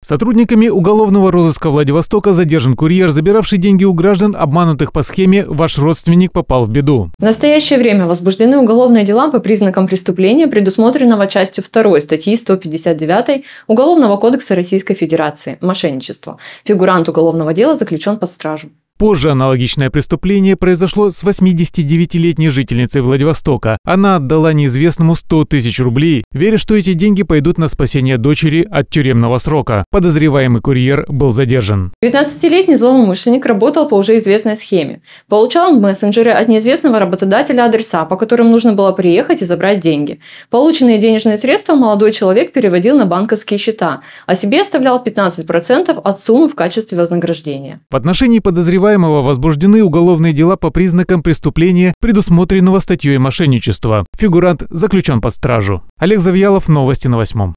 Сотрудниками уголовного розыска Владивостока задержан курьер, забиравший деньги у граждан, обманутых по схеме «Ваш родственник попал в беду». В настоящее время возбуждены уголовные дела по признакам преступления, предусмотренного частью 2 статьи 159 Уголовного кодекса Российской Федерации «Мошенничество». Фигурант уголовного дела заключен под стражу. Позже аналогичное преступление произошло с 89-летней жительницей Владивостока. Она отдала неизвестному 100 тысяч рублей, веря, что эти деньги пойдут на спасение дочери от тюремного срока. Подозреваемый курьер был задержан. 19-летний злоумышленник работал по уже известной схеме. Получал он мессенджеры от неизвестного работодателя адреса, по которым нужно было приехать и забрать деньги. Полученные денежные средства молодой человек переводил на банковские счета, а себе оставлял 15% от суммы в качестве вознаграждения. В отношении подозреваемого подозреваемого возбуждены уголовные дела по признакам преступления, предусмотренного статьей мошенничества. Фигурант заключен под стражу. Олег Завьялов, новости на восьмом.